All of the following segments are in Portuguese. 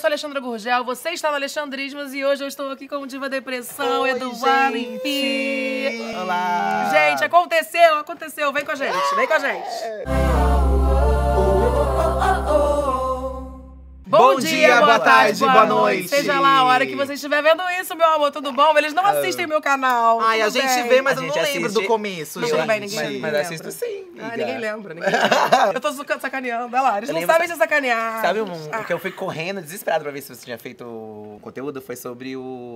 sou Alexandra Gurgel, você está no Alexandrismos e hoje eu estou aqui com o Diva Depressão, Eduardo Impi. Olá! Gente, aconteceu, aconteceu. Vem com a gente, vem com a gente. É. Bom, dia, boa, tarde, boa, noite. Seja lá a hora que você estiver vendo isso, meu amor, tudo bom? Eles não ah. assistem meu canal. Ai, a gente vê, mas a eu não assiste. lembro do começo, gente. ninguém mas, mas assisto sim. Ah, ninguém lembra, eu tô sacaneando, olha lá, eles não lembro, sabem se sacanear. Sabe um, ah. que eu fui correndo, desesperado pra ver se você tinha feito o conteúdo? Foi sobre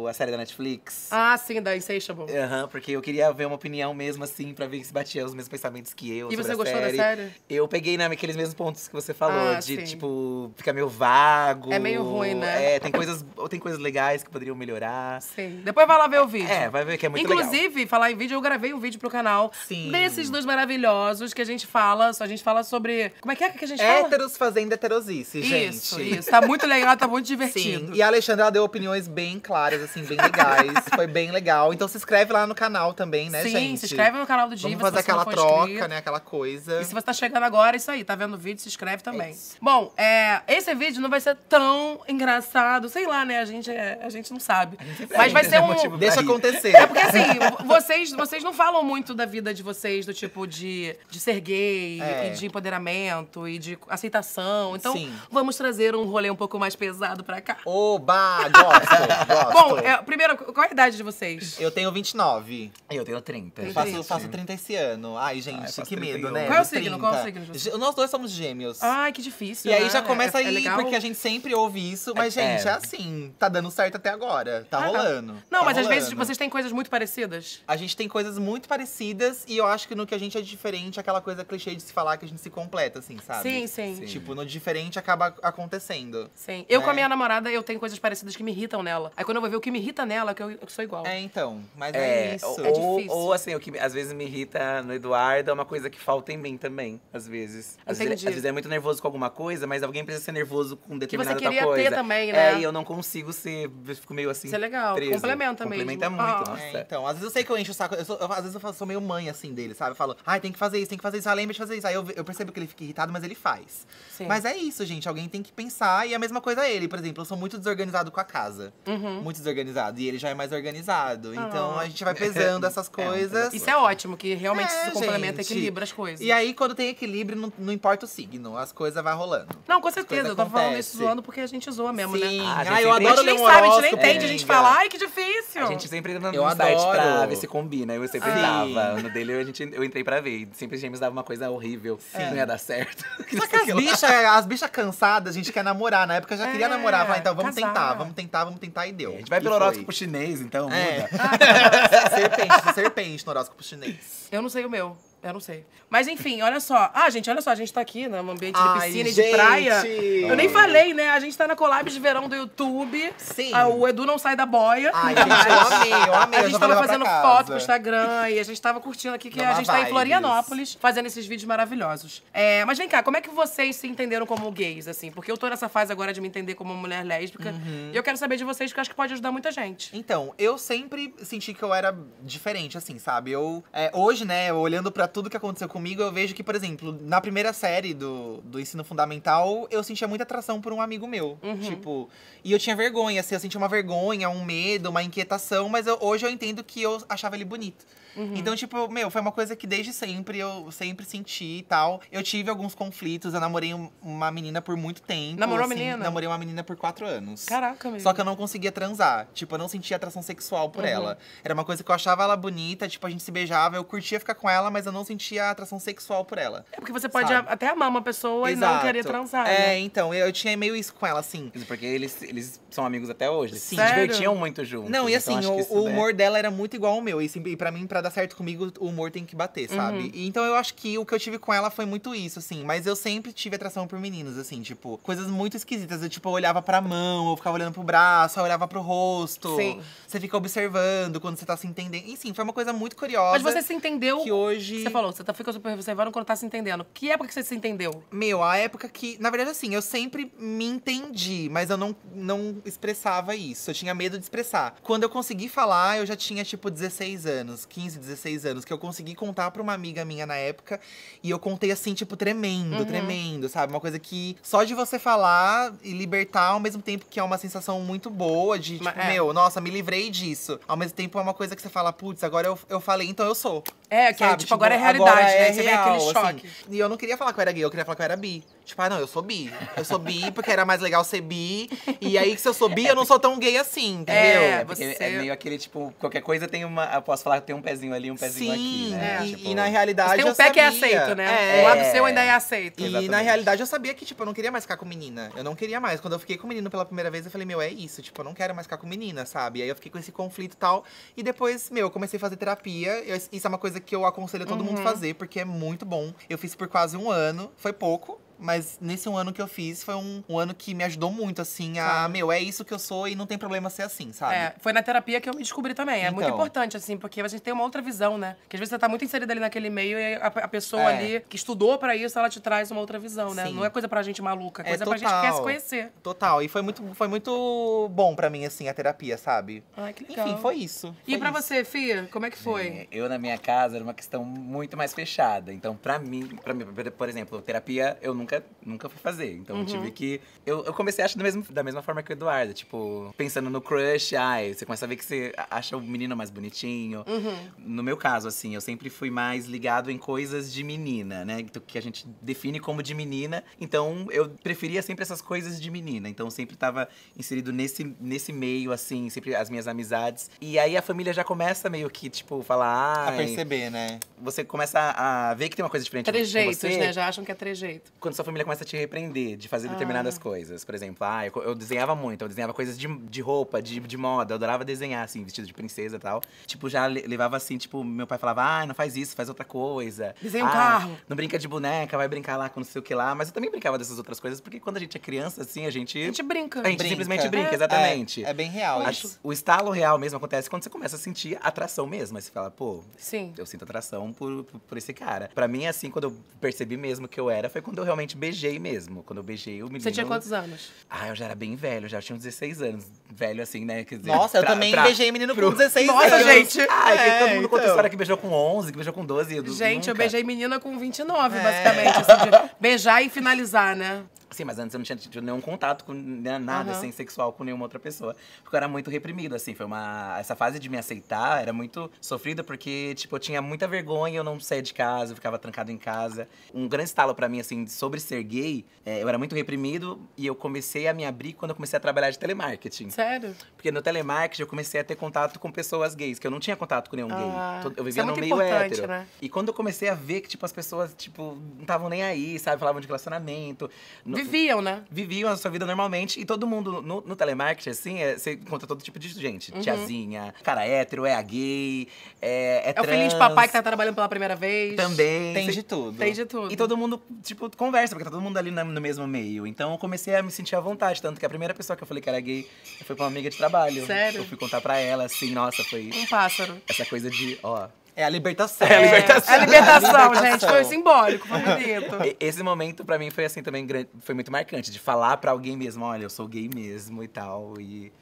a série da Netflix. Ah, sim, da Insatiable. Aham, porque eu queria ver uma opinião mesmo, assim, pra ver se batia os mesmos pensamentos que eu E você gostou da série? Eu peguei naqueles né, mesmos pontos que você falou, ah, de, tipo, ficar meio vago é meio ruim, né? É, tem coisas, tem coisas legais que poderiam melhorar. Sim. Depois vai lá ver o vídeo. É, vai ver que é muito Inclusive, Inclusive, falar em vídeo, eu gravei um vídeo pro canal Sim. desses dois maravilhosos que a gente fala, só a gente fala sobre. Como é que é que a gente fala? Héteros fazendo heterosice, gente. Isso, isso. Tá muito legal, tá muito divertido. Sim. E a Alexandra deu opiniões bem claras, assim, bem legais. Foi bem legal. Então se inscreve lá no canal também, né, Sim, gente? Sim, se inscreve no canal do Diva. Vamos fazer aquela troca, inscrito. né? Aquela coisa. E se você tá chegando agora, é isso aí, tá vendo o vídeo, se inscreve também. É Bom, é, esse vídeo não vai ser tão engraçado. Sei lá, né? A gente, é, a gente não sabe. Gente Mas vai ser né? um. Deixa acontecer. É porque assim, vocês, vocês não falam muito da vida de vocês, do tipo de, de ser gay, é. e de empoderamento, e de aceitação. Então, Sim. vamos trazer um rolê um pouco mais pesado pra cá. Oba! Gosto! gosto. Bom, é, primeiro, qual a idade de vocês? Eu tenho 29. Eu tenho 30. Eu Faço, faço 30 esse ano. Ai, gente, Ai, ah, que medo, né? Qual é o signo? Qual é o signo? Nós dois somos gêmeos. Ai, que difícil. E né? aí já né? começa é, aí, é porque a gente sempre ouve isso, mas, é, gente, é. assim. Tá dando certo até agora. Tá ah, rolando. Não, tá mas rolando. às vezes vocês têm coisas muito parecidas. A gente tem coisas muito parecidas e eu acho que no que a gente é diferente, aquela coisa clichê de se falar que a gente se completa, assim, sabe? Sim, sim. sim. Tipo, no diferente acaba acontecendo. Sim. Eu né? com a né? minha namorada, eu tenho coisas parecidas que me irritam nela. Aí quando eu vou ver o que me irrita nela, que eu, eu sou igual. É, então. Mas é, é isso. Ou, é difícil. Ou assim, o que às vezes me irrita no Eduardo é uma coisa que falta em mim também, às vezes. Às, Entendi. vezes, às vezes é muito nervoso com alguma coisa, mas alguém precisa ser nervoso com com determinada Que você queria coisa. ter também, é, né? É, e eu não consigo ser, fico meio assim. Isso é legal, preso. complementa mesmo. Complementa muito, ah. nossa. É, então, às vezes eu sei que eu encho o saco, eu sou, eu, às vezes eu sou meio mãe, assim, dele, sabe? Eu falo, ai, tem que fazer isso, tem que fazer isso, ah, lembra de fazer isso. Aí eu, eu percebo que ele fica irritado, mas ele faz. Sim. Mas é isso, gente, alguém tem que pensar, e é a mesma coisa ele, por exemplo, eu sou muito desorganizado com a casa. Uhum. Muito desorganizado, e ele já é mais organizado. Ah. Então a gente vai pesando essas é, coisas. É, isso é ótimo, que realmente é, se complementa gente. equilibra as coisas. E aí, quando tem equilíbrio, não, não importa o signo, as coisas vai rolando. Não, com certeza, eu tô falando isso gente zoando porque a gente zoa mesmo, né? Sim. né? Ah, a gente, ah, eu a gente nem sabe, a gente nem entende. A gente fala, ai, que difícil. A gente sempre entra no site pra ver se combina. Eu sempre dava. No dele, a gente, eu entrei pra ver. Sempre a gente dava uma coisa horrível. Sim. Não ia dar certo. Só que as bichas, as bichas cansadas, a gente quer namorar. Na época eu já queria é, namorar. Falei, então vamos tentar, vamos tentar, vamos tentar. E deu. A gente vai pelo horóscopo chinês, então, é. muda. serpente, serpente no horóscopo chinês. Eu não sei o meu. Eu não sei. Mas enfim, olha só. Ah, gente, olha só, a gente tá aqui né, Um ambiente de piscina e de gente. praia. Eu nem falei, né? A gente tá na collab de verão do YouTube. Sim. Ah, o Edu não sai da boia. Ai, gente, eu amei, eu amei. A gente tava fazendo foto pro Instagram e a gente tava curtindo aqui, que Dá a gente tá em Florianópolis fazendo esses vídeos maravilhosos. É, mas vem cá, como é que vocês se entenderam como gays, assim? Porque eu tô nessa fase agora de me entender como uma mulher lésbica. Uhum. E eu quero saber de vocês, porque eu acho que pode ajudar muita gente. Então, eu sempre senti que eu era diferente, assim, sabe? Eu, é, hoje, né, olhando pra tudo que aconteceu comigo, eu vejo que, por exemplo, na primeira série do, do ensino fundamental, eu sentia muita atração por um amigo meu. Uhum. Tipo, e eu tinha vergonha, assim, eu sentia uma vergonha, um medo, uma inquietação, mas eu, hoje eu entendo que eu achava ele bonito. Uhum. Então, tipo, meu, foi uma coisa que desde sempre eu sempre senti e tal. Eu tive alguns conflitos, eu namorei uma menina por muito tempo. Namorou assim, menina? Namorei uma menina por quatro anos. Caraca, meu. Só que eu não conseguia transar. Tipo, eu não sentia atração sexual por uhum. ela. Era uma coisa que eu achava ela bonita, tipo, a gente se beijava, eu curtia ficar com ela, mas eu não sentia atração sexual por ela. É porque você pode sabe? até amar uma pessoa Exato. e não querer transar. É, né? então, eu, eu, tinha meio isso com ela, assim. Porque eles, eles são amigos até hoje. Eles se divertiam muito juntos. Não, e então assim, então, o, o é humor é... dela era muito igual ao meu. E, e pra mim, pra dar certo comigo, o humor tem que bater, uhum. sabe? Uhum. Então eu acho que o que eu tive com ela foi muito isso, assim. Mas eu sempre tive atração por meninos, assim, tipo, coisas muito esquisitas. Eu, tipo, eu olhava pra mão, eu ficava olhando pro braço, eu olhava pro rosto. Sim. Você fica observando quando você tá se entendendo. Enfim, foi uma coisa muito curiosa. Mas você se entendeu. Que hoje. Você falou, você tá, ficando super observando quando tá se entendendo. Que época que você se entendeu? Meu, a época que. Na verdade, assim, eu sempre me entendi, mas eu não, não expressava isso. Eu tinha medo de expressar. Quando eu consegui falar, eu já tinha, tipo, 16 anos, 15 15, 16 anos, que eu consegui contar pra uma amiga minha na época. E eu contei assim, tipo, tremendo, uhum. tremendo, sabe? Uma coisa que só de você falar e libertar ao mesmo tempo que é uma sensação muito boa de, tipo, Mas, é. meu, nossa, me livrei disso. Ao mesmo tempo é uma coisa que você fala, putz, agora eu, eu falei, então eu sou. É, que é, tipo, tipo, agora é realidade, agora é né? É você real, aquele assim. choque. Assim. E eu não queria falar que eu era gay, eu queria falar que eu era bi. Tipo, ah, não, eu sou bi. Eu sou bi porque era mais legal ser bi. E aí, se eu sou bi, eu não sou tão gay assim, é, entendeu? É, você... é meio aquele, tipo, qualquer coisa tem uma. Eu posso falar que tem um pezinho ali, um pezinho Sim, aqui, né? E, tipo... e na realidade. Mas tem um eu pé sabia. que é aceito, né? É, o lado seu ainda é aceito. E Exatamente. na realidade eu sabia que, tipo, eu não queria mais ficar com menina. Eu não queria mais. Quando eu fiquei com menino pela primeira vez, eu falei, meu, é isso, tipo, eu não quero mais ficar com menina, sabe? E aí eu fiquei com esse conflito e tal. E depois, meu, eu comecei a fazer terapia. Eu, isso é uma coisa coisa que eu aconselho todo uhum. mundo fazer, porque é muito bom. Eu fiz por quase um ano, foi pouco, mas nesse um ano que eu fiz, foi um, um ano que me ajudou muito, assim, a, meu, é isso que eu sou e não tem problema ser assim, sabe? É, foi na terapia que eu me descobri também. É então. muito importante, assim, porque a gente tem uma outra visão, né? Que às vezes você tá muito inserida ali naquele meio e a, a pessoa é. ali que estudou para isso, ela te traz uma outra visão, né? Sim. Não é coisa pra gente maluca, é, é coisa total, pra gente que quer se conhecer. Total. E foi muito, foi muito bom para mim, assim, a terapia, sabe? Ai, que legal. Enfim, foi isso. Foi e para você, Fia, como é que foi? É, eu, na minha casa, era uma questão muito mais fechada. Então, para mim, para mim, por exemplo, terapia, eu não nunca, nunca fui fazer. Então uhum. tive que. Eu, eu comecei, acho, achar mesmo, da mesma forma que o Eduardo. Tipo, pensando no crush, ai, você começa a ver que você acha o menino mais bonitinho. Uhum. No meu caso, assim, eu sempre fui mais ligado em coisas de menina, né? Que a gente define como de menina. Então eu preferia sempre essas coisas de menina. Então sempre tava inserido nesse, nesse meio, assim, sempre as minhas amizades. E aí a família já começa meio que, tipo, falar. A perceber, né? Você começa a ver que tem uma coisa diferente. Trejeitos, você. né? Já acham que é trejeito. Quando quando sua família começa a te repreender de fazer determinadas ah. coisas. Por exemplo, ah, eu, eu, desenhava muito, eu desenhava coisas de, de roupa, de, de moda, eu adorava desenhar, assim, vestido de princesa e tal. Tipo, já levava assim, tipo, meu pai falava, ah, não faz isso, faz outra coisa. Desenha um ah, carro. Não brinca de boneca, vai brincar lá com não sei o que lá. Mas eu também brincava dessas outras coisas, porque quando a gente é criança, assim, a gente. A gente brinca. A gente brinca. simplesmente brinca, é, exatamente. É, é, bem real a, isso. O estalo real mesmo acontece quando você começa a sentir atração mesmo. Aí você fala, pô, Sim. eu sinto atração por, por, por esse cara. Pra mim, assim, quando eu percebi mesmo que eu era, foi quando eu realmente realmente beijei mesmo. Quando eu beijei o menino. Você tinha quantos anos? Ah, eu já era bem velho, já tinha uns 16 anos. Velho assim, né? Quer dizer, Nossa, pra, eu também pra... beijei menino pro... com 16 Nossa, anos. Nossa, gente! Ai, é, todo mundo então. conta história que beijou com 11, que beijou com 12. gente, nunca... eu beijei menina com 29, é. basicamente. Assim, beijar e finalizar, né? Sim, mas antes eu não tinha tido nenhum contato com né, nada, uhum. assim, sexual com nenhuma outra pessoa. Porque eu era muito reprimido, assim. Foi uma... Essa fase de me aceitar era muito sofrida, porque, tipo, eu tinha muita vergonha, eu não saía de casa, eu ficava trancado em casa. Um grande estalo para mim, assim, sobre ser gay, é, eu era muito reprimido e eu comecei a me abrir quando eu comecei a trabalhar de telemarketing. Sério? Porque no telemarketing eu comecei a ter contato com pessoas gays, que eu não tinha contato com nenhum ah, gay. Eu vivia é no meio hétero. Né? E quando eu comecei a ver que, tipo, as pessoas, tipo, não estavam nem aí, sabe? Falavam de relacionamento. No viviam, né? Viviam a sua vida normalmente. E todo mundo no, no telemarketing, assim, é, você encontra todo tipo de gente. Uhum. Tiazinha, cara hétero, é a é gay, é, é, é trans. É o filhinho de papai que tá trabalhando pela primeira vez. Também. Tem de tudo. Tem de tudo. E todo mundo, tipo, conversa, porque tá todo mundo ali no, no mesmo meio. Então eu comecei a me sentir à vontade. Tanto que a primeira pessoa que eu falei que era gay foi pra uma amiga de trabalho. Sério? Eu fui contar pra ela, assim, nossa, foi. Um pássaro. Essa coisa de, ó, é a libertação. É a é, libertação. É, a libertação, é gente. Foi simbólico, foi bonito. Esse momento, pra mim, foi assim também, foi muito marcante. De falar pra alguém mesmo, olha, eu sou gay mesmo e tal. E,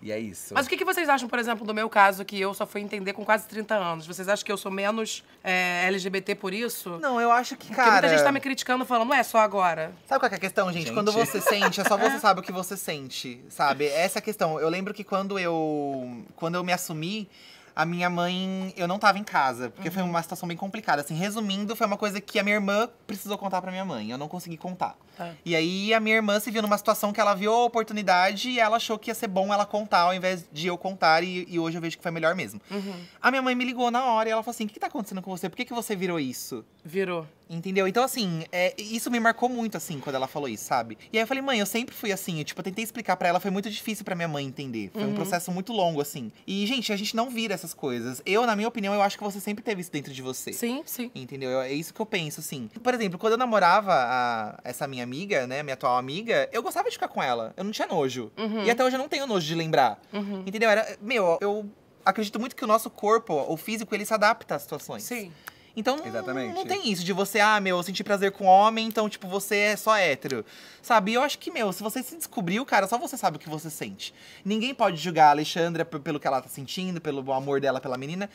e é isso. Mas o que, que vocês acham, por exemplo, do meu caso, que eu só fui entender com quase 30 anos? Vocês acham que eu sou menos é, LGBT por isso? Não, eu acho que, cara... Porque muita gente tá me criticando, falando, não é só agora. Sabe qual é a questão, gente? gente? Quando você sente, é só você é. sabe o que você sente, sabe? Essa é a questão. Eu lembro que quando eu, quando eu me assumi, a minha mãe, eu não tava em casa, porque uhum. foi uma situação bem complicada. Assim, resumindo, foi uma coisa que a minha irmã precisou contar para minha mãe, eu não consegui contar. Tá. E aí a minha irmã se viu numa situação que ela viu a oportunidade e ela achou que ia ser bom ela contar ao invés de eu contar, e, e hoje eu vejo que foi melhor mesmo. Uhum. A minha mãe me ligou na hora e ela falou assim: o que, que tá acontecendo com você? Por que, que você virou isso? Virou. Entendeu? Então, assim, é, isso me marcou muito, assim, quando ela falou isso, sabe? E aí eu falei, mãe, eu sempre fui assim. Eu, tipo, tentei explicar para ela, foi muito difícil para minha mãe entender. Foi uhum. um processo muito longo, assim. E, gente, a gente não vira essas coisas. Eu, na minha opinião, eu acho que você sempre teve isso dentro de você. Sim, sim. Entendeu? Eu, é isso que eu penso, assim. Por exemplo, quando eu namorava a, essa minha amiga, né, minha atual amiga, eu gostava de ficar com ela. Eu não tinha nojo. Uhum. E até hoje eu não tenho nojo de lembrar. Uhum. Entendeu? Era, meu, eu acredito muito que o nosso corpo, o físico, ele se adapta às situações. Sim. Então não, Exatamente. não tem isso de você, ah, meu, eu senti prazer com homem, então, tipo, você é só hétero. Sabe? Eu acho que, meu, se você se descobriu, cara, só você sabe o que você sente. Ninguém pode julgar a Alexandra pelo que ela tá sentindo, pelo amor dela pela menina.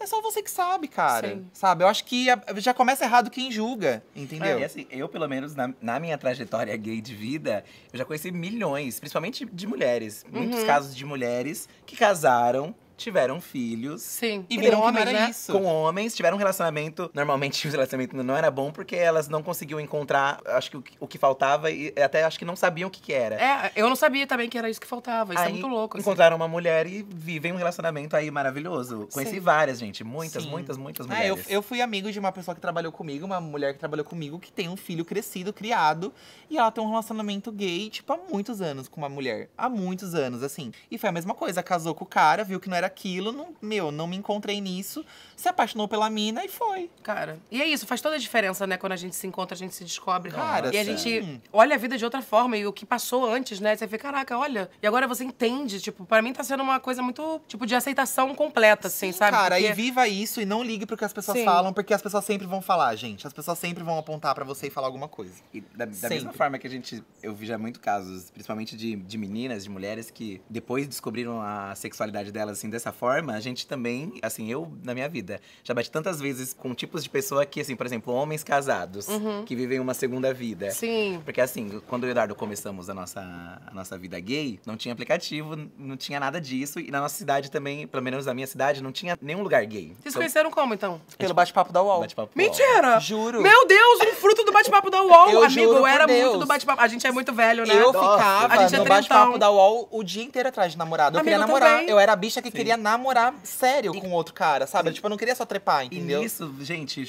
É só você que sabe, cara. Sim. Sabe? Eu acho que ah, já começa errado quem julga, entendeu? É, assim, eu, pelo menos, na, na, minha trajetória gay de vida, eu já conheci milhões, principalmente de mulheres. Uhum. Muitos casos de mulheres que casaram, tiveram filhos. Sim. E viram homens, que não era né? isso. Com homens, tiveram um relacionamento. Normalmente o relacionamento não era bom, porque elas não conseguiam encontrar, acho que o, o que faltava, e até acho que não sabiam o que, que era. É, eu não sabia também que era isso que faltava. Isso é aí, é muito louco. Assim. Encontraram uma mulher e vivem um relacionamento aí maravilhoso. Conheci Sim. várias, gente. Muitas, Sim. muitas, muitas ah, mulheres. É, eu, eu fui amigo de uma pessoa que trabalhou comigo, uma mulher que trabalhou comigo, que tem um filho crescido, criado, e ela tem um relacionamento gay, tipo, há muitos anos com uma mulher. Há muitos anos, assim. E foi a mesma coisa, casou com o cara, viu que não era daquilo, não, meu, não me encontrei nisso, se apaixonou pela mina e foi. Cara, e é isso, faz toda a diferença, né? Quando a gente se encontra, a gente se descobre. Cara, e a sim. gente olha a vida de outra forma e o que passou antes, né? Você vê, caraca, olha. E agora você entende, tipo, para mim tá sendo uma coisa muito, tipo, de aceitação completa, assim, sim, sabe? Cara, Porque... e viva isso e não ligue pro que as pessoas sim. falam, porque as pessoas sempre vão falar, gente. As pessoas sempre vão apontar para você e falar alguma coisa. E da, da mesma forma que a gente. Eu vi já muito casos, principalmente de, de meninas, de mulheres, que depois descobriram a sexualidade delas, assim, dessa forma, a gente também, assim, eu na minha vida já bati tantas vezes com tipos de pessoa que, assim, por exemplo, homens casados uhum. que vivem uma segunda vida. Sim. Porque assim, quando eu e o Eduardo começamos a nossa, a nossa vida gay, não tinha aplicativo, não tinha nada disso. E na nossa cidade também, pelo menos na minha cidade, não tinha nenhum lugar gay. Vocês então, conheceram como então? Pelo bate-papo da UOL. Bate Mentira! UOL. Juro. Meu Deus, um fruto do bate-papo da UOL, eu amigo. Eu era Deus. muito do bate-papo. A gente é muito velho, né? Eu Nossa, ficava a gente é no bate-papo da UOL o dia inteiro atrás de namorado. Eu amigo queria namorar. Também. Eu era a bicha que queria queria namorar sério e... com outro cara, sabe? Tipo, eu não queria só trepar, entendeu? E isso, gente.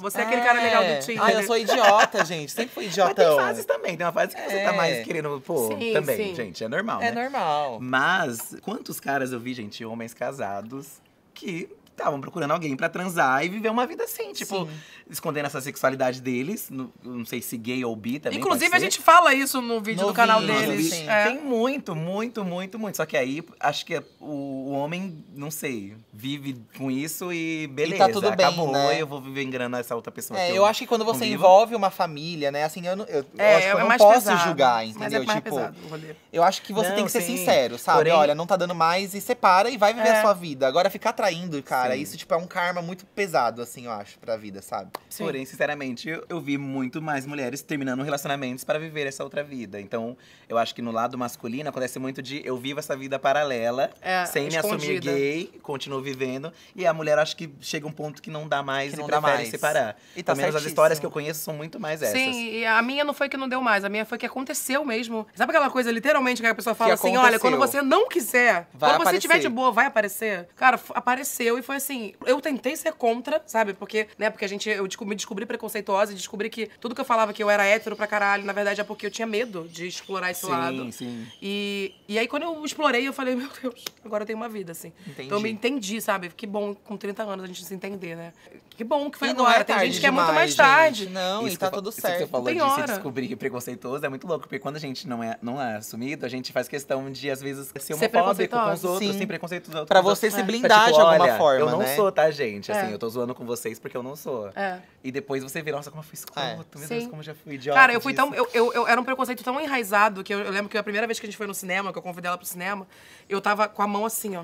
Você é, é aquele cara legal do Tinder. Ah, eu sou idiota, gente. Sempre fui idiota. Mas tem fases também. Tem uma fase que é. você tá é. mais querendo, pô, sim, também, sim. gente. É normal. É né? normal. Mas quantos caras eu vi, gente, homens casados, que estavam procurando alguém para transar e viver uma vida assim, tipo, Sim. escondendo essa sexualidade deles. No, não sei se gay ou bi também. Inclusive, a gente fala isso no vídeo no do canal vídeo, deles. É. Tem muito, muito, muito, muito. Só que aí acho que o, homem, não sei, vive com isso e beleza. E tá tudo acabou, bem, né? eu vou viver engrana essa outra pessoa. É, eu, eu, acho que quando você convivo, envolve uma família, né? Assim, eu, eu, é, eu acho que eu é não posso pesado, julgar, é entendeu? tipo, pesado, eu acho que você não, tem que sim. ser sincero, sabe? Porém, Olha, não tá dando mais e separa e vai viver a é. sua vida. Agora ficar traindo, cara. Cara, isso, tipo, é um karma muito pesado, assim, eu acho, pra vida, sabe? Sim. Porém, sinceramente, eu, eu vi muito mais mulheres terminando relacionamentos para viver essa outra vida. Então, eu acho que no lado masculino acontece muito de eu vivo essa vida paralela, é, sem escondida. me assumir gay, continuo vivendo. E a mulher acho que chega um ponto que não dá mais que não dá mais. separar. E tá Pelo menos as histórias que eu conheço são muito mais essas. Sim, e a minha não foi que não deu mais, a minha foi que aconteceu mesmo. Sabe aquela coisa, literalmente, que a pessoa fala que assim: aconteceu. olha, quando você não quiser, vai quando aparecer. você estiver de boa, vai aparecer. Cara, apareceu e foi foi assim, eu tentei ser contra, sabe? Porque, né, porque a gente, eu me descobri preconceituosa e descobri que tudo que eu falava que eu era hétero pra caralho, na verdade é porque eu tinha medo de explorar esse sim, lado. Sim, sim. E, e aí quando eu explorei, eu falei, meu Deus, agora eu tenho uma vida, assim. Entendi. Então eu me entendi, sabe? Que bom com 30 anos a gente se entender, né? Que bom que foi e agora. É tem gente que é muito mais tarde. Gente. Não, isso e tá tudo isso certo. Que você falou tem de hora. se descobrir preconceituoso é muito louco, porque quando a gente não é, não é assumido, a gente faz questão de, às vezes, ser homofóbico com os outros, sem preconceito outros. Pra você se é. blindar é. de alguma forma. Eu não né? sou, tá, gente? Assim, é. eu tô zoando com vocês porque eu não sou. É. E depois você vê, nossa, como eu fui escroto, é. meu Deus, como eu já fui idiota. Cara, eu fui disso. tão. Eu, eu, eu, era um preconceito tão enraizado que eu, eu lembro que a primeira vez que a gente foi no cinema, que eu convidei ela pro cinema, eu tava com a mão assim, ó.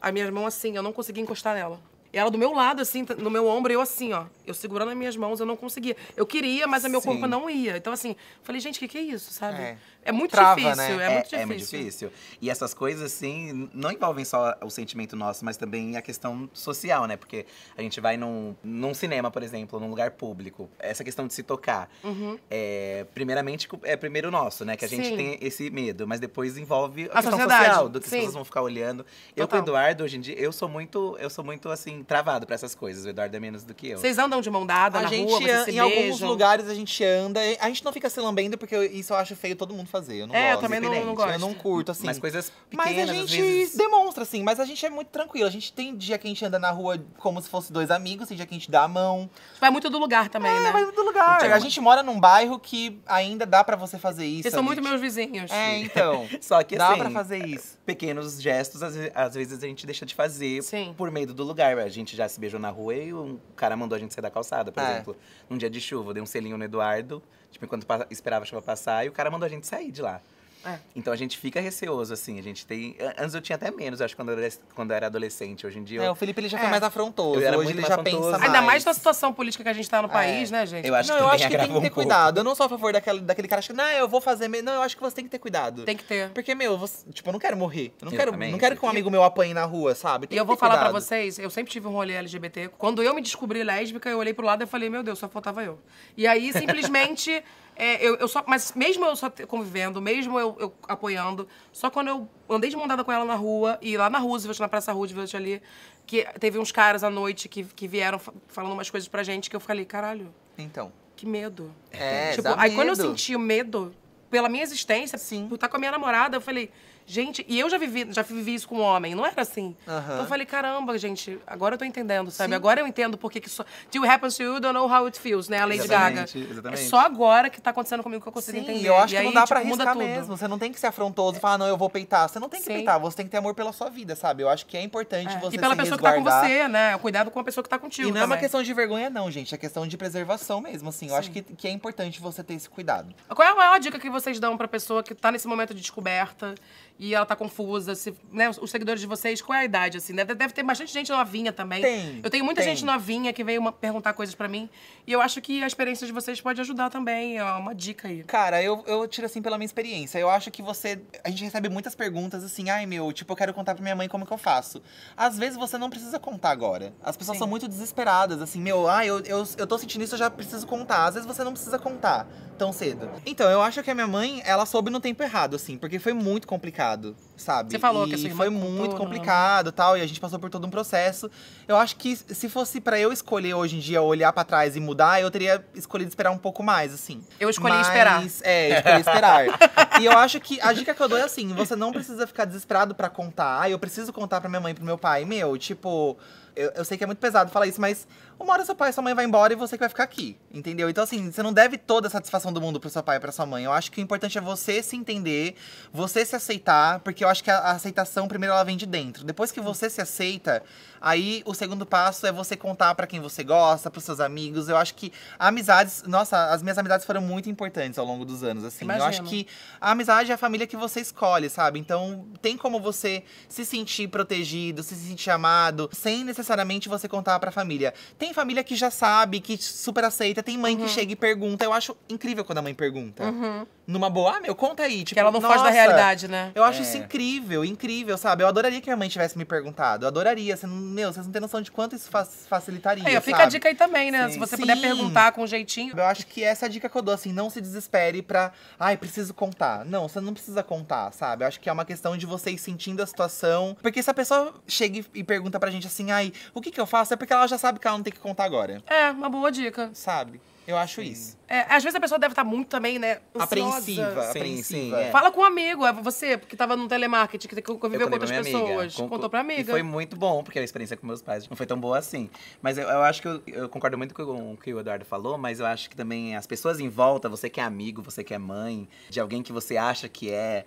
A minha mão assim, eu não conseguia encostar nela ela do meu lado, assim, no meu ombro, eu assim, ó. Eu segurando as minhas mãos, eu não conseguia. Eu queria, mas o meu corpo não ia. Então, assim, falei, gente, o que, que é isso, sabe? É, é muito Trava, difícil, né? é, é, muito difícil. É muito difícil. E essas coisas, assim, não envolvem só o sentimento nosso, mas também a questão social, né? Porque a gente vai num, num cinema, por exemplo, num lugar público. Essa questão de se tocar. Uhum. É, primeiramente, é primeiro nosso, né? Que a gente Sim. tem esse medo, mas depois envolve a, a questão sociedade. social, do que Sim. as pessoas vão ficar olhando. Total. Eu com o Eduardo, hoje em dia, eu sou muito, eu sou muito assim travado para essas coisas. O Eduardo é menos do que eu. Vocês andam de mão dada a na gente rua, vocês se Em beijam. alguns lugares a gente anda. A gente não fica se lambendo, porque isso eu acho feio todo mundo fazer. Eu não é, gosto. eu também não, não, gosto. Eu não curto, assim. Mas coisas pequenas, Mas a gente vezes... demonstra, assim. Mas a gente é muito tranquilo. A gente tem dia que a gente anda na rua como se fosse dois amigos. Tem dia que a gente dá a mão. Vai muito do lugar também, é, né? vai muito do lugar. Então, a gente mora num bairro que ainda dá para você fazer isso. Vocês são muito meus vizinhos. É, então. Só que assim… Dá pra assim, fazer isso pequenos gestos, às, às, vezes a gente deixa de fazer Sim. por medo do lugar. A gente já se beijou na rua e um cara mandou a gente sair da calçada, por é. exemplo. Num dia de chuva, eu dei um selinho no Eduardo, tipo, enquanto esperava a chuva passar, e o cara mandou a gente sair de lá. É. Então a gente fica receoso, assim. A gente tem. Antes eu tinha até menos, acho, quando eu era, quando eu era adolescente. Hoje em dia. Eu... É, o Felipe ele já é. foi mais afrontoso. Hoje ele já afrontoso. pensa. Mais. Ainda mais na situação política que a gente tá no é. país, né, gente? Eu acho não, que eu acho que tem que ter um cuidado. Eu não sou a favor daquela, daquele cara que, não, eu vou fazer. Me... Não, eu acho que você tem que ter cuidado. Tem que ter. Porque, meu, tipo, eu não quero morrer. Eu não, eu quero, não quero que um amigo meu apanhe na rua, sabe? Tem e eu vou falar para vocês, eu sempre tive um rolê LGBT. Quando eu me descobri lésbica, eu olhei pro lado e falei, meu Deus, só faltava eu. E aí, simplesmente. É, eu, eu só, mas mesmo eu só convivendo, mesmo eu, eu, apoiando, só quando eu andei de mão dada com ela na rua, e lá na Roosevelt, na Praça Roosevelt ali, que teve uns caras à noite que, que vieram falando umas coisas pra gente que eu falei, caralho. Então. Que medo. É, tipo, aí medo. quando eu senti o medo, pela minha existência, Sim. por estar tá com a minha namorada, eu falei, gente, e eu já vivi, já vivi isso com um homem, não era assim. Uh -huh. Então eu falei, caramba, gente, agora eu tô entendendo, sabe? Sim. Agora eu entendo por que só. Till happens to you, don't know how it feels, né? A Lady exatamente, Gaga. É exatamente. É só agora que tá acontecendo comigo que eu consigo Sim, entender. Eu acho e que aí, não dá tipo, pra tipo, arriscar mesmo. Você não tem que ser afrontoso e é. falar, não, eu vou peitar. Você não tem que Sim. peitar, você tem que ter amor pela sua vida, sabe? Eu acho que é importante é. você. E pela pessoa resguardar. que tá com você, né? Cuidado com a pessoa que tá contigo. E não também. é uma questão de vergonha, não, gente. É questão de preservação mesmo, assim. Eu acho que, que é importante você ter esse cuidado. Qual é a maior dica que você vocês dão para pessoa que está nesse momento de descoberta e ela está confusa? Se, né, os seguidores de vocês, qual é a idade? assim? Deve, deve ter bastante gente novinha também. Tem. Eu tenho muita tem. gente novinha que veio uma, perguntar coisas para mim. E eu acho que a experiência de vocês pode ajudar também. É uma dica aí. Cara, eu, eu tiro assim pela minha experiência. Eu acho que você. A gente recebe muitas perguntas assim, ai meu, tipo, eu quero contar pra minha mãe como que eu faço. Às vezes você não precisa contar agora. As pessoas Sim. são muito desesperadas, assim, meu, ai, eu, eu, eu tô sentindo isso, eu já preciso contar. Às vezes você não precisa contar tão cedo. Então, eu acho que a minha mãe, ela soube no tempo errado, assim, porque foi muito complicado, sabe? Você falou e que foi muito né? complicado, e tal, e a gente passou por todo um processo. Eu acho que se fosse para eu escolher hoje em dia olhar para trás e mudar, eu teria escolhido esperar um pouco mais, assim. Eu escolhi Mas, esperar. É, escolhi esperar. e eu acho que a dica que eu dou é assim, você não precisa ficar desesperado para contar. Ah, eu preciso contar para minha mãe, pro meu pai, meu, tipo, eu, eu, sei que é muito pesado falar isso, mas uma hora seu pai e sua mãe vai embora e você que vai ficar aqui, entendeu? Então, assim, você não deve toda a satisfação do mundo pro seu pai e pra sua mãe. Eu acho que o importante é você se entender, você se aceitar, porque eu acho que a, a aceitação, primeiro, ela vem de dentro. Depois que você se aceita, Aí o segundo passo é você contar para quem você gosta, pros seus amigos. Eu acho que amizades, nossa, as minhas amizades foram muito importantes ao longo dos anos, assim. Imagino. Eu acho que a amizade é a família que você escolhe, sabe? Então tem como você se sentir protegido, se sentir amado, sem necessariamente você contar pra família. Tem família que já sabe, que super aceita, tem mãe uhum. que chega e pergunta. Eu acho incrível quando a mãe pergunta. Uhum. Numa boa, ah, meu, conta aí. Tipo, que ela não nossa, foge da realidade, né? Eu acho é. isso incrível, incrível, sabe? Eu adoraria que minha mãe tivesse me perguntado. Eu adoraria, você meu, vocês não têm noção de quanto isso facilitaria. Aí, fica a dica aí também, né? Sim. Se você Sim. puder perguntar com um jeitinho. Eu acho que essa é a dica que eu dou, assim, não se desespere pra. Ai, preciso contar. Não, você não precisa contar, sabe? Eu acho que é uma questão de vocês sentindo a situação. Porque se a pessoa chega e pergunta pra gente assim, ai, o que que eu faço? É porque ela já sabe que ela não tem que contar agora. É, uma boa dica. Sabe? Eu acho sim. isso. É, às vezes a pessoa deve estar tá muito também, né? Ansiosa. Apreensiva, sim, apreensiva. Sim, é. Fala com um amigo, é você, porque estava no telemarketing, que conviveu com outras pessoas. Amiga. Contou pra amiga. E foi muito bom, porque a experiência com meus pais não foi tão boa assim. Mas eu, eu acho que eu, eu, concordo muito com o que o Eduardo falou, mas eu acho que também as pessoas em volta, você que é amigo, você que é mãe, de alguém que você acha que é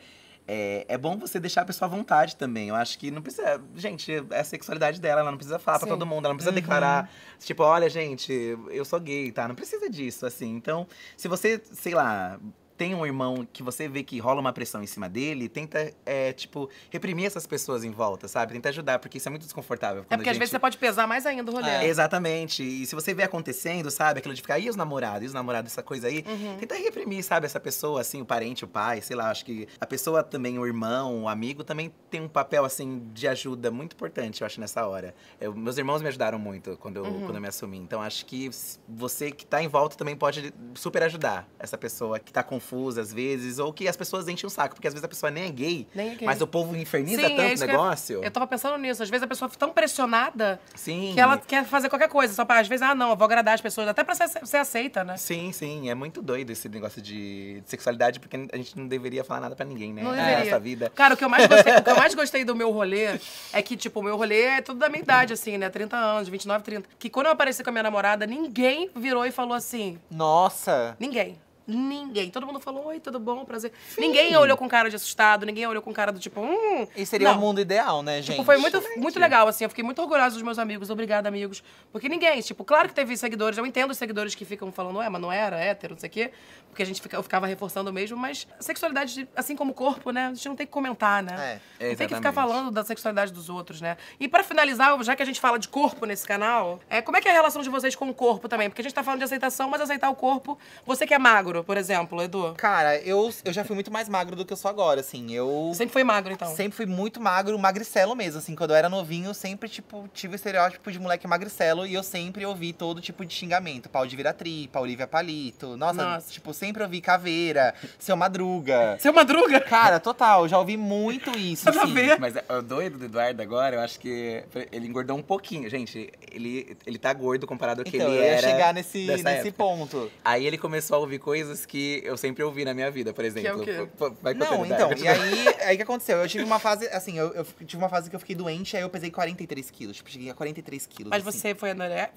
é, é bom você deixar a pessoa à vontade também. Eu acho que não precisa. Gente, é a sexualidade dela, ela não precisa falar Sim. pra todo mundo, ela não precisa uhum. declarar. Tipo, olha, gente, eu sou gay, tá? Não precisa disso, assim. Então, se você, sei lá, tem um irmão que você vê que rola uma pressão em cima dele, tenta, é, tipo, reprimir essas pessoas em volta, sabe? Tenta ajudar, porque isso é muito desconfortável. É porque gente... às vezes você pode pesar mais ainda o rolê. É, exatamente. E se você vê acontecendo, sabe? Aquilo de ficar, e os namorados, e os namorados, essa coisa aí. Uhum. Tenta reprimir, sabe? Essa pessoa, assim, o parente, o pai, sei lá. Acho que a pessoa também, o irmão, o amigo, também tem um papel, assim, de ajuda muito importante, eu acho, nessa hora. Eu, meus irmãos me ajudaram muito quando eu, uhum. quando eu me assumi. Então acho que você que tá em volta também pode super ajudar essa pessoa que tá com confusa às vezes, ou que as pessoas enchem o saco, porque às vezes a pessoa nem é gay, nem é gay. mas o povo inferniza Sim, é tanto o negócio. Eu, eu tava pensando nisso, às vezes a pessoa fica tão pressionada sim. que ela quer fazer qualquer coisa, só para às vezes, ah, não, eu vou agradar as pessoas, até pra ser, ser aceita, né? Sim, sim, é muito doido esse negócio de, de sexualidade, porque a gente não deveria falar nada para ninguém, né? Não é, deveria. Ah, essa vida. Cara, o que, eu mais gostei, o que eu mais gostei do meu rolê é que, tipo, o meu rolê é tudo da minha idade, assim, né? 30 anos, 29, 30. Que quando eu apareci com a minha namorada, ninguém virou e falou assim. Nossa! Ninguém. Ninguém. Todo mundo falou, oi, tudo bom, prazer. Sim. Ninguém olhou com cara de assustado, ninguém olhou com cara do tipo, hum. E seria não. o mundo ideal, né, tipo, gente? Tipo, foi muito, muito legal, assim. Eu fiquei muito orgulhosa dos meus amigos. Obrigada, amigos. Porque ninguém, tipo, claro que teve seguidores. Eu entendo os seguidores que ficam falando, é, mas não era hétero, não sei o quê. Porque a gente fica, eu ficava reforçando mesmo. Mas sexualidade, assim como corpo, né? A gente não tem que comentar, né? É, não tem que ficar falando da sexualidade dos outros, né? E para finalizar, já que a gente fala de corpo nesse canal, é, como é que é a relação de vocês com o corpo também? Porque a gente tá falando de aceitação, mas aceitar o corpo, você que é magro magro, por exemplo, Edu? Cara, eu, eu já fui muito mais magro do que eu sou agora, assim. Eu. Sempre foi magro, então? Sempre fui muito magro, magricelo mesmo, assim. Quando eu era novinho, eu sempre, tipo, tive o estereótipo de moleque magricelo e eu sempre ouvi todo tipo de xingamento. Pau de vira-tripa, Olivia Palito. Nossa, Nossa, tipo, sempre ouvi caveira, seu madruga. Seu madruga? Cara, total, já ouvi muito isso. Assim. Ver. Mas o doido do Eduardo agora, eu acho que ele engordou um pouquinho. Gente, ele, ele tá gordo comparado ao que então, ele eu ia era. chegar nesse, nesse ponto. Aí ele começou a ouvir coisas coisas que eu sempre ouvi na minha vida, por exemplo. Que é o quê? Vai Não, então, e aí, aí que aconteceu? Eu tive uma fase, assim, eu, eu tive uma fase que eu fiquei doente, aí eu pesei 43 quilos. Tipo, cheguei a 43 quilos. Mas assim. você foi, anorexia?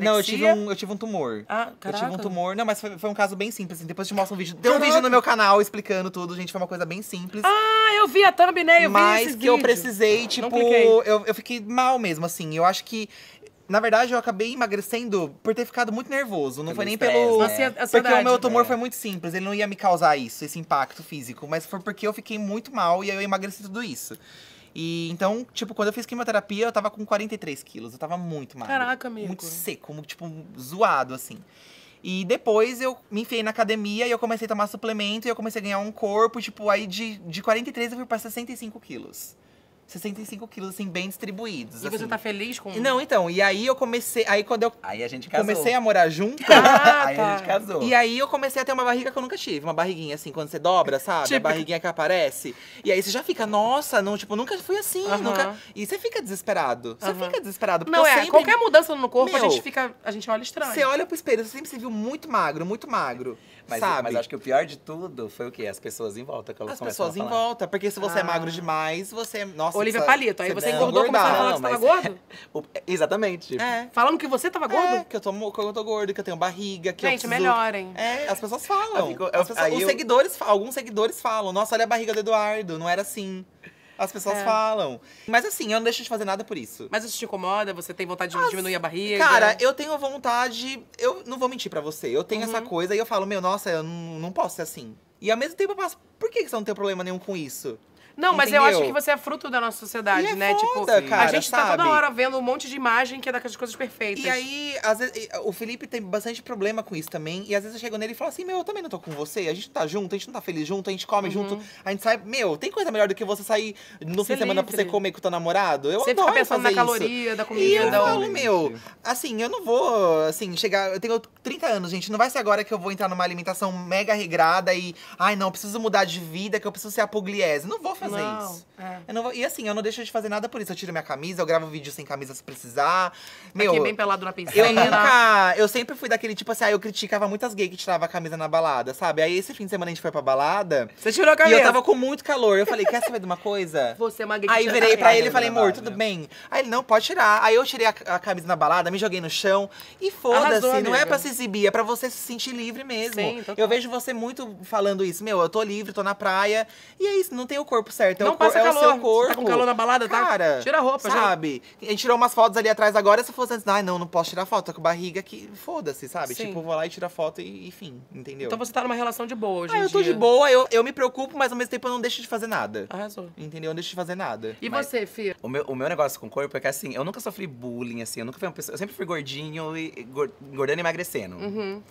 Não, eu tive um, eu tive um tumor. Ah, caraca. Eu tive um tumor. Não, mas foi, foi um caso bem simples, assim. Depois eu te mostro um vídeo. Tem um vídeo no meu canal explicando tudo, gente. Foi uma coisa bem simples. Ah, eu vi a thumbnail, né? eu vi Mas que eu precisei, tipo, eu, eu fiquei mal mesmo, assim. Eu acho que na verdade, eu acabei emagrecendo por ter ficado muito nervoso. Não pelo foi nem pelo. Né? porque o meu tumor né? foi muito simples, ele não ia me causar isso, esse impacto físico. Mas foi porque eu fiquei muito mal e aí eu emagreci tudo isso. E então, tipo, quando eu fiz quimioterapia, eu tava com 43 quilos. Eu tava muito mal, Caraca, amigo. Muito seco, tipo, zoado, assim. E depois eu me enfiei na academia e eu comecei a tomar suplemento e eu comecei a ganhar um corpo. Tipo, aí de, de 43 eu fui pra 65 quilos. 65 quilos, assim, bem distribuídos. E assim. você tá feliz com Não, então, e aí eu comecei. Aí quando eu. Aí a gente casou. Comecei a morar junto. Ah, tá. aí tá. a gente casou. E aí eu comecei a ter uma barriga que eu nunca tive. Uma barriguinha assim, quando você dobra, sabe? Tipo... A barriguinha que aparece. E aí você já fica, nossa, não, tipo, nunca fui assim. Uh -huh. nunca... E você fica desesperado. Você uh -huh. fica desesperado. Não, é, sempre... qualquer mudança no corpo, Meu, a gente fica. A gente olha estranho. Você olha pro espelho, você sempre se viu muito magro, muito magro. Mas, sabe? mas acho que o pior de tudo foi o quê? As pessoas em volta que elas As pessoas em volta, porque se você ah. é magro ah. demais, você. É, nossa, Olivia sabe? Palito. Aí você, você engordou, engordar, começou a falar que você tava gordo? Exatamente. É. Falando que você tava gordo? É, que eu tô, que eu tô gordo, que eu tenho barriga, que Gente, eu preciso... melhorem. É, as pessoas falam. as pessoas, os eu... seguidores, alguns seguidores falam, nossa, olha a barriga do Eduardo, não era assim. As pessoas é. falam. Mas assim, eu não deixo de fazer nada por isso. Mas isso te incomoda? Você tem vontade de As... diminuir a barriga? Cara, eu tenho vontade. Eu não vou mentir para você. Eu tenho uhum. essa coisa e eu falo, meu, nossa, eu não, não posso ser assim. E ao mesmo tempo eu passo, por que você não tem problema nenhum com isso? Não, mas Entendeu? eu acho que você é fruto da nossa sociedade, é né? Tipo, foda, tipo, cara, a gente sabe? tá toda hora vendo um monte de imagem que é daquelas coisas perfeitas. E aí, às vezes, o Felipe tem bastante problema com isso também. E às vezes eu chego nele e falo assim: Meu, eu também não tô com você. A gente não tá junto, a gente não tá feliz junto, a gente come uhum. junto. A gente sai. Meu, tem coisa melhor do que você sair no fim de semana pra você comer com o teu namorado? Eu você adoro fica pensando na caloria da comida. E eu falo, meu, assim, eu não vou, assim, chegar. Eu tenho 30 anos, gente. Não vai ser agora que eu vou entrar numa alimentação mega regrada e. Ai, não, preciso mudar de vida, que eu preciso ser a pugliese. Não vou fazer não. isso. É. Eu não vou... E assim, eu não deixo de fazer nada por isso. Eu tiro minha camisa, eu gravo vídeo sem camisa se precisar. Meu, Aqui é bem pelado na piscina. Eu nunca. Eu sempre fui daquele tipo assim, ah, eu criticava muitas gays que tiravam a camisa na balada, sabe? Aí esse fim de semana a gente foi pra balada. Você tirou a camisa? E eu tava com muito calor. Eu falei, quer saber de uma coisa? Você é uma gay Aí virei pra ele e falei, amor, tudo bem? Aí ele, não, pode tirar. Aí eu tirei a, a camisa na balada, me joguei no chão. E foda-se, não é pra se exibir, é pra você se sentir livre mesmo. Sim, eu vejo você muito falando isso. Meu, eu tô livre, tô na praia. E é isso, não tem o corpo corpo certo. É não o, passa calor. É o seu corpo. Tá com calor na balada, tá? Cara, tira a roupa, sabe? Já. A gente tirou umas fotos ali atrás agora. Se eu fosse antes, assim, ai, não, não posso tirar foto. Tô com barriga que foda-se, sabe? Sim. Tipo, vou lá e tiro a foto e enfim, entendeu? Então você tá numa relação de boa hoje ah, eu tô dia. de boa, eu, eu me preocupo, mas ao mesmo tempo eu não deixo de fazer nada. Arrasou. Entendeu? Eu não deixo de fazer nada. E mas você, filho? O meu, o meu negócio com o corpo é que assim, eu nunca sofri bullying, assim. Eu nunca fui uma pessoa… Eu sempre fui gordinho e… Engordando e emagrecendo. Uhum.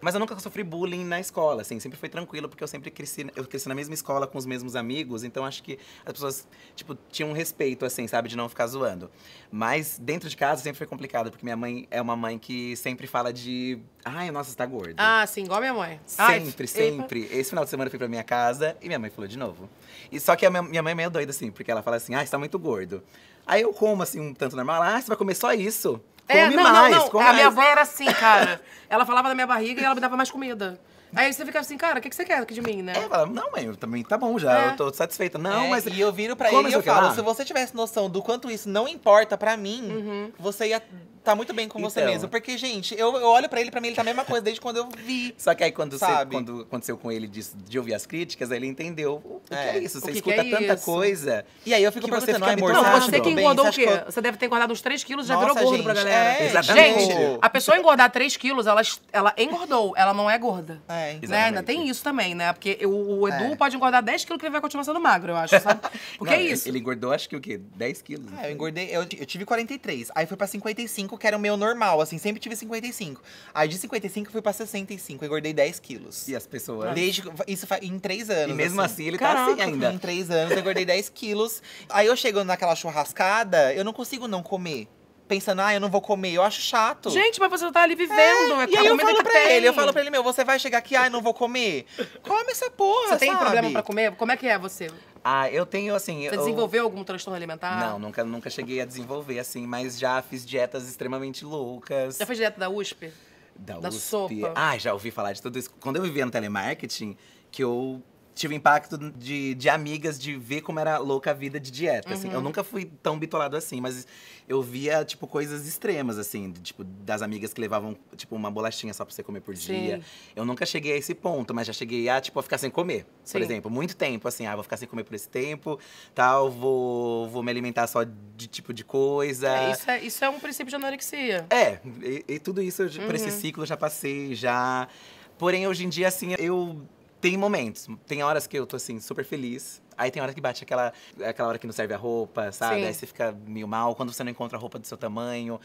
Mas eu nunca sofri bullying na escola, assim, sempre foi tranquilo, porque eu sempre cresci, eu cresci na mesma escola com os mesmos amigos, então acho que as pessoas, tipo, tinham um respeito, assim, sabe, de não ficar zoando. Mas dentro de casa sempre foi complicado, porque minha mãe é uma mãe que sempre fala de. Ai, nossa, você tá gorda. Ah, sim, igual a minha mãe. Sempre, Ai, sempre. Epa. Esse final de semana eu fui pra minha casa e minha mãe falou de novo. E só que a minha mãe é meio doida, assim, porque ela fala assim: ah, você tá muito gordo. Aí eu como, assim, um tanto normal, ah, você vai comer só isso? É, come é, não, mais, não, não. Come a mais. minha avó era assim, cara. Ela falava da minha barriga e ela me dava mais comida. Aí você fica assim, cara, o que, que você quer aqui de mim, né? É, fala, não, mãe, eu também tá bom já, é. eu tô satisfeita. Não, é, mas. E eu viro pra ele e eu falo: se você tivesse noção do quanto isso não importa pra mim, uhum. você ia Tá muito bem com você então. mesmo. Porque, gente, eu, eu olho pra ele, pra mim ele tá a mesma coisa desde quando eu vi. Só que aí quando, você, quando aconteceu com ele de, de, ouvir as críticas, ele entendeu o que é, é isso. Você que escuta que é tanta isso? coisa. E aí eu fico pra você, você ficar amor, é Não, você que engordou bem, o quê? Você deve ter engordado uns 3 quilos e já Nossa, virou gordo pra galera. É, exatamente. Gente, a pessoa engordar 3 quilos, ela, ela engordou, ela não é gorda. É, né? Ainda tem isso também, né? Porque o, o é. Edu pode engordar 10 quilos que ele vai continuar sendo magro, eu acho, sabe? Porque não, é isso. Ele engordou, acho que o quê? 10 quilos. É, eu engordei, eu, eu tive 43. Aí foi pra 55 que era o meu normal, assim, sempre tive 55. Aí de 55 fui pra 65, engordei 10 quilos. E as pessoas? Desde, isso em 3 anos. E mesmo assim, assim ele Caraca, tá assim ainda. Em 3 anos eu engordei 10 quilos. Aí eu chego naquela churrascada, eu não consigo não comer pensando, ah, eu não vou comer, eu acho chato. Gente, mas você tá ali vivendo. É, é e aí eu falo pra tem. ele, eu falo pra ele, meu, você vai chegar aqui, ah, eu não vou comer. Come essa porra, Você sabe? tem problema pra comer? Como é que é você? Ah, eu tenho assim. Você eu... desenvolveu algum transtorno alimentar? Não, nunca, nunca cheguei a desenvolver, assim, mas já fiz dietas extremamente loucas. Já fez dieta da USP? Da, da USP. sopa. Ah, já ouvi falar de tudo isso. Quando eu vivia no telemarketing, que eu tive impacto de, de amigas, de ver como era louca a vida de dieta, uhum. assim. Eu uhum. nunca fui tão bitolado assim, mas eu via, tipo, coisas extremas, assim. De, tipo, das amigas que levavam, tipo, uma bolachinha só pra você comer por Sim. dia. Eu nunca cheguei a esse ponto, mas já cheguei a, tipo, a ficar sem comer. Sim. Por exemplo, muito tempo, assim. Ah, vou ficar sem comer por esse tempo, tal. Vou, vou me alimentar só de tipo de coisa. É, isso, é, isso é um princípio de anorexia. É, e, e tudo isso, uhum. por esse uhum. ciclo, eu já passei, já... Porém, hoje em dia, assim, eu tem momentos. Tem horas que eu tô assim, super feliz. Aí tem hora que bate aquela, aquela hora que não serve a roupa, sabe? Sim. Aí você fica meio mal quando você não encontra a roupa do seu tamanho.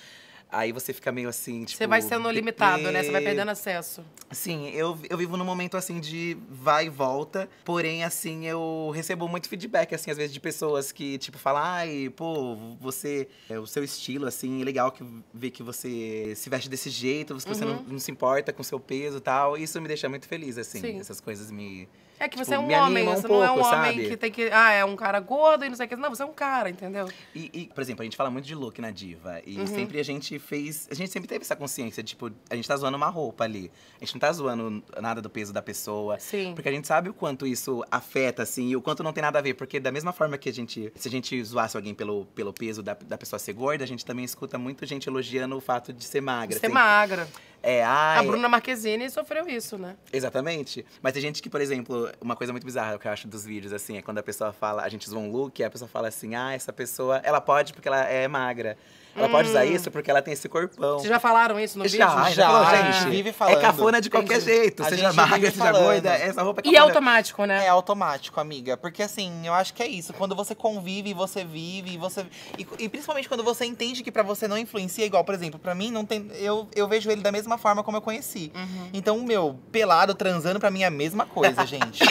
Aí você fica meio assim, tipo... Você vai sendo limitado, né? Você vai perdendo acesso. Sim, eu, eu vivo num momento, assim, de vai e volta. Porém, assim, eu recebo muito feedback, assim, às vezes de pessoas que, tipo, falam... Ai, pô, você... É, o seu estilo, assim, é legal que, ver que você se veste desse jeito. Você uhum. não, não, se importa com seu peso e tal. Isso me deixa muito feliz, assim. Sim. Essas coisas me é que você tipo, é um homem, um você pouco, não é um homem que tem que. Ah, é um cara gordo e não sei o que. Não, você é um cara, entendeu? E, e por exemplo, a gente fala muito de look na diva. E uhum. sempre a gente fez. A gente sempre teve essa consciência, tipo, a gente tá zoando uma roupa ali. A gente não tá zoando nada do peso da pessoa. Sim. Porque a gente sabe o quanto isso afeta, assim, e o quanto não tem nada a ver. Porque da mesma forma que a gente. Se a gente zoasse alguém pelo, pelo peso da, da pessoa ser gorda, a gente também escuta muito gente elogiando o fato de ser magra. De ser assim. magra. É, ai, a Bruna Marquezine sofreu isso, né? Exatamente. Mas tem gente que, por exemplo, uma coisa muito bizarra que eu acho dos vídeos, assim, é quando a pessoa fala, a gente usa um look, e a pessoa fala assim, ah, essa pessoa, ela pode porque ela é magra. Ela hum. pode usar hum. isso porque ela tem esse corpão. Vocês já falaram isso no já, vídeo? Já, já. Falou, gente, gente vive é falando. É cafona de qualquer Entendi. jeito. A seja magra, seja gorda, essa roupa é cafona. E é automático, né? É automático, amiga. Porque assim, eu acho que é isso. Quando você convive, você vive, você. E, e principalmente quando você entende que para você não influencia, igual, por exemplo, para mim, não tem. Eu, eu vejo ele da mesma forma como eu conheci. Uhum. Então, meu, pelado, transando, para mim é a mesma coisa, gente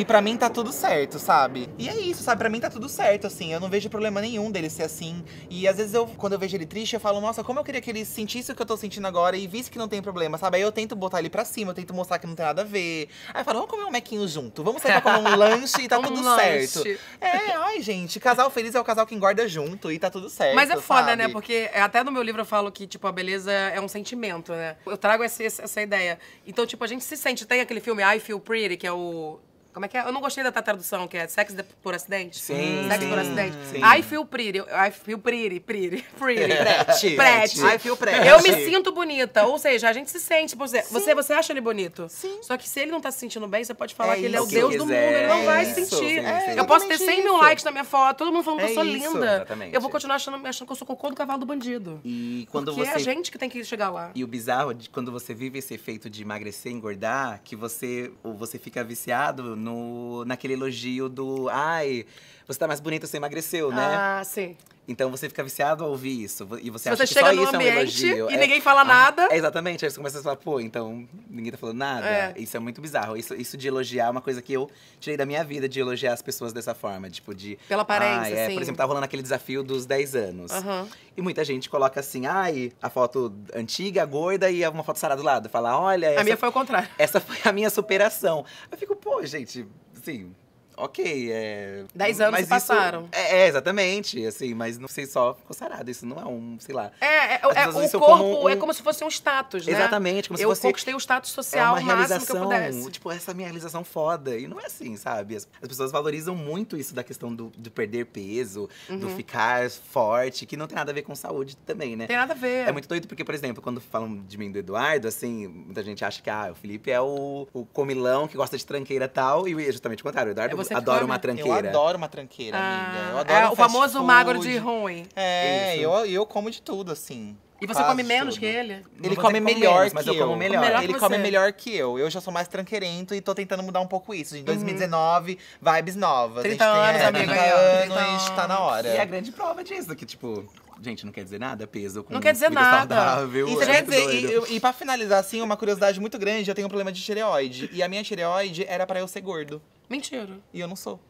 e para mim tá tudo certo, sabe? E é isso, sabe? Para mim tá tudo certo, assim. Eu não vejo problema nenhum dele ser assim. E às vezes eu, quando eu vejo ele triste, eu falo, nossa, como eu queria que ele sentisse o que eu tô sentindo agora e visse que não tem problema, sabe? Aí eu tento botar ele pra cima, eu tento mostrar que não tem nada a ver. Aí eu falo, vamos comer um mequinho junto, vamos sair pra comer um lanche e tá um tudo lanche. certo. É, ai, gente, casal feliz é o casal que engorda junto e tá tudo certo. Mas é foda, né? sabe? né? Porque até no meu livro eu falo que, tipo, a beleza é um sentimento, né? Eu trago essa, essa ideia. Então, tipo, a gente se sente. Tem aquele filme I Feel Pretty, que é o como é que é? Eu não gostei da tradução, que é sexo por acidente. Sim. Sexo sim, por acidente. Sim. I feel pretty. I feel pretty. Pretty. Pretty. Prete. Prete. I feel pretty. Eu me sinto bonita. Ou seja, a gente se sente. Você, você, você acha ele bonito. Sim. Só que se ele não tá se sentindo bem, você pode falar é que ele é o deus quiser. do mundo. Ele não é vai isso. sentir. É, eu posso ter 100 isso. mil likes na minha foto, todo mundo falando que eu é sou isso. linda. Exatamente. Eu vou continuar achando, achando que eu sou cocô do cavalo do bandido. E quando Porque você... é a gente que tem que chegar lá. E o bizarro de quando você vive esse efeito de emagrecer, engordar, que você, você fica viciado no, naquele elogio do. Ai, você tá mais bonita, você emagreceu, né? Ah, sim. Então você fica viciado a ouvir isso. E você, você acha que só isso é um elogio. E é, ninguém fala nada. É exatamente. Aí você começa a falar, pô, então ninguém tá falando nada. É. Isso é muito bizarro. Isso, isso de elogiar é uma coisa que eu tirei da minha vida, de elogiar as pessoas dessa forma. Tipo, de. Pela aparência. Ah, é, sim. Por exemplo, tá rolando aquele desafio dos 10 anos. Uhum. E muita gente coloca assim, ai, ah, a foto antiga, gorda e uma foto sarada do lado. Fala, olha. Essa, a minha foi o contrário. Essa foi a minha superação. Eu fico, pô, gente, assim ok, é. Dez anos mas passaram. É, é, exatamente, assim, mas não sei só ficou sarado. Isso não é um, sei lá. É, é, é o corpo como um... é como se fosse um status, né? Exatamente, como eu se fosse. Eu conquistei o status é social é uma realização, Tipo, essa minha realização foda. E não é assim, sabe? As, as pessoas valorizam muito isso da questão do, do perder peso, uhum. do ficar forte, que não tem nada a ver com saúde também, né? Tem nada a ver. É muito doido, porque, por exemplo, quando falam de mim do Eduardo, assim, muita gente acha que ah, o Felipe é o, o comilão que gosta de tranqueira e tal. E é justamente o contrário, o Eduardo é você uma tranqueira. Eu adoro uma tranqueira, ah, amiga. Eu adoro é, um o famoso food. magro de ruim. É, Isso. eu, eu como de tudo, assim. E você come menos que né? ele? Ele come, come melhor menos, que mas eu. como melhor. melhor ele come melhor que eu. Eu já sou mais tranqueirento e tô tentando mudar um pouco isso. Em 2019, uhum. vibes novas. 30 anos, tem, amiga. 30 anos, tá na hora. E é a grande prova disso, que tipo… Gente, não quer dizer nada, peso com Não quer dizer nada. Saudável, e, é quer dizer, e, e pra finalizar, assim, uma curiosidade muito grande. Eu tenho um problema de tireoide. E a minha tireoide era para eu ser gordo. Mentira. E eu não sou.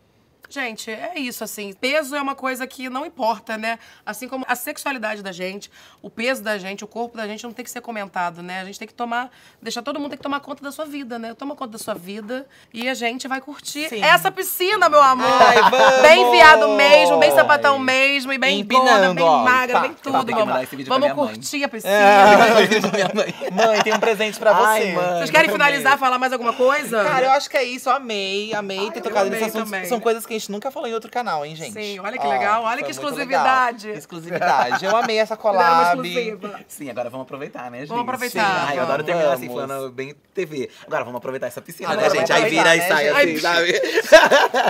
Gente, é isso, assim. Peso é uma coisa que não importa, né? Assim como a sexualidade da gente, o peso da gente, o corpo da gente não tem que ser comentado, né? A gente tem que tomar. Deixar todo mundo tem que tomar conta da sua vida, né? Toma conta da sua vida e a gente vai curtir Sim. essa piscina, meu amor. Ai, vamos. Bem viado mesmo, bem sapatão Ai. mesmo, e bem gorda, bem ó, magra, pá, bem tudo. Vamos, é. vamos curtir mãe. a piscina. É. Mãe. tem um presente pra Ai, você. Mãe. Vocês querem finalizar, falar mais alguma coisa? Cara, eu acho que é isso. Eu amei, amei Ai, ter tocado nesse assunto. São coisas que a gente nunca falou em outro canal, hein, gente? Sim, olha que legal, olha que exclusividade. Exclusividade. Eu amei essa é collab. Sim, agora vamos aproveitar, né, gente? Vamos aproveitar. Sim. Ai, eu adoro terminar assim, falando bem TV. Agora vamos aproveitar essa piscina, agora né, gente? Aí vira né, e sai assim, sabe?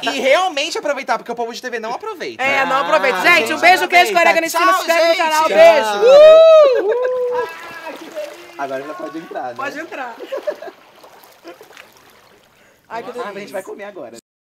e realmente aproveitar, porque o povo de TV não aproveita. É, não aproveita. Ah, gente, gente um beijo, aproveita. queijo, corega na se inscreve no canal. Beijo. Uh! Uh! agora já pode entrar, né? Pode entrar. Ai, que ah, a gente vai comer agora.